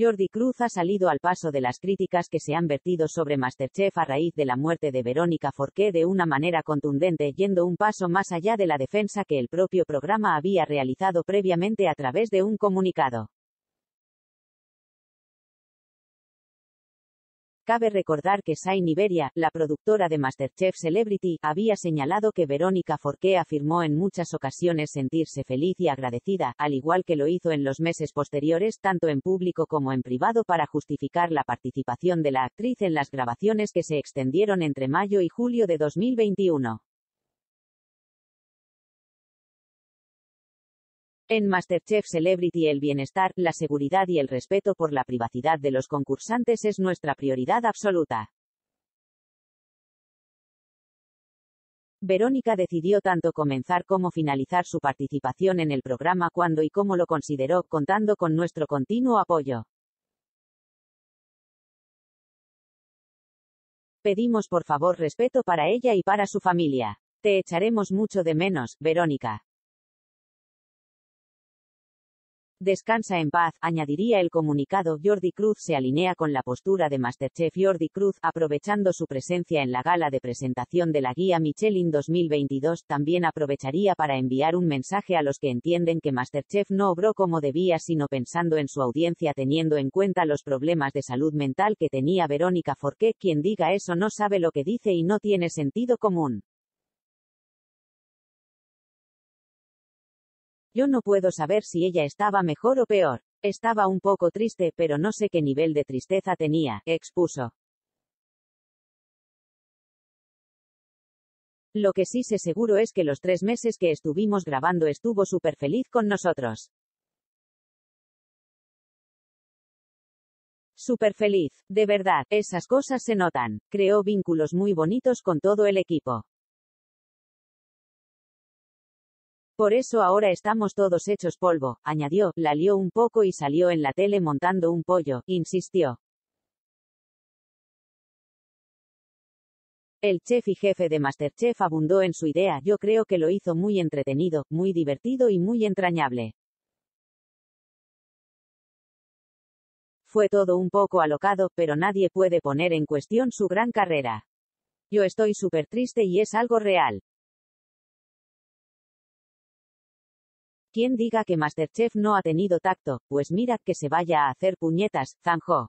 Jordi Cruz ha salido al paso de las críticas que se han vertido sobre Masterchef a raíz de la muerte de Verónica Forqué de una manera contundente, yendo un paso más allá de la defensa que el propio programa había realizado previamente a través de un comunicado. Cabe recordar que Sain Iberia, la productora de Masterchef Celebrity, había señalado que Verónica Forqué afirmó en muchas ocasiones sentirse feliz y agradecida, al igual que lo hizo en los meses posteriores tanto en público como en privado para justificar la participación de la actriz en las grabaciones que se extendieron entre mayo y julio de 2021. En MasterChef Celebrity el bienestar, la seguridad y el respeto por la privacidad de los concursantes es nuestra prioridad absoluta. Verónica decidió tanto comenzar como finalizar su participación en el programa cuando y cómo lo consideró, contando con nuestro continuo apoyo. Pedimos por favor respeto para ella y para su familia. Te echaremos mucho de menos, Verónica. Descansa en paz, añadiría el comunicado. Jordi Cruz se alinea con la postura de Masterchef Jordi Cruz, aprovechando su presencia en la gala de presentación de la guía Michelin 2022, también aprovecharía para enviar un mensaje a los que entienden que Masterchef no obró como debía, sino pensando en su audiencia teniendo en cuenta los problemas de salud mental que tenía Verónica Forqué, quien diga eso no sabe lo que dice y no tiene sentido común. Yo no puedo saber si ella estaba mejor o peor. Estaba un poco triste, pero no sé qué nivel de tristeza tenía, expuso. Lo que sí sé seguro es que los tres meses que estuvimos grabando estuvo súper feliz con nosotros. Súper feliz, de verdad, esas cosas se notan. Creó vínculos muy bonitos con todo el equipo. Por eso ahora estamos todos hechos polvo, añadió, la lió un poco y salió en la tele montando un pollo, insistió. El chef y jefe de Masterchef abundó en su idea, yo creo que lo hizo muy entretenido, muy divertido y muy entrañable. Fue todo un poco alocado, pero nadie puede poner en cuestión su gran carrera. Yo estoy súper triste y es algo real. Quien diga que Masterchef no ha tenido tacto, pues mirad que se vaya a hacer puñetas, Zanjo.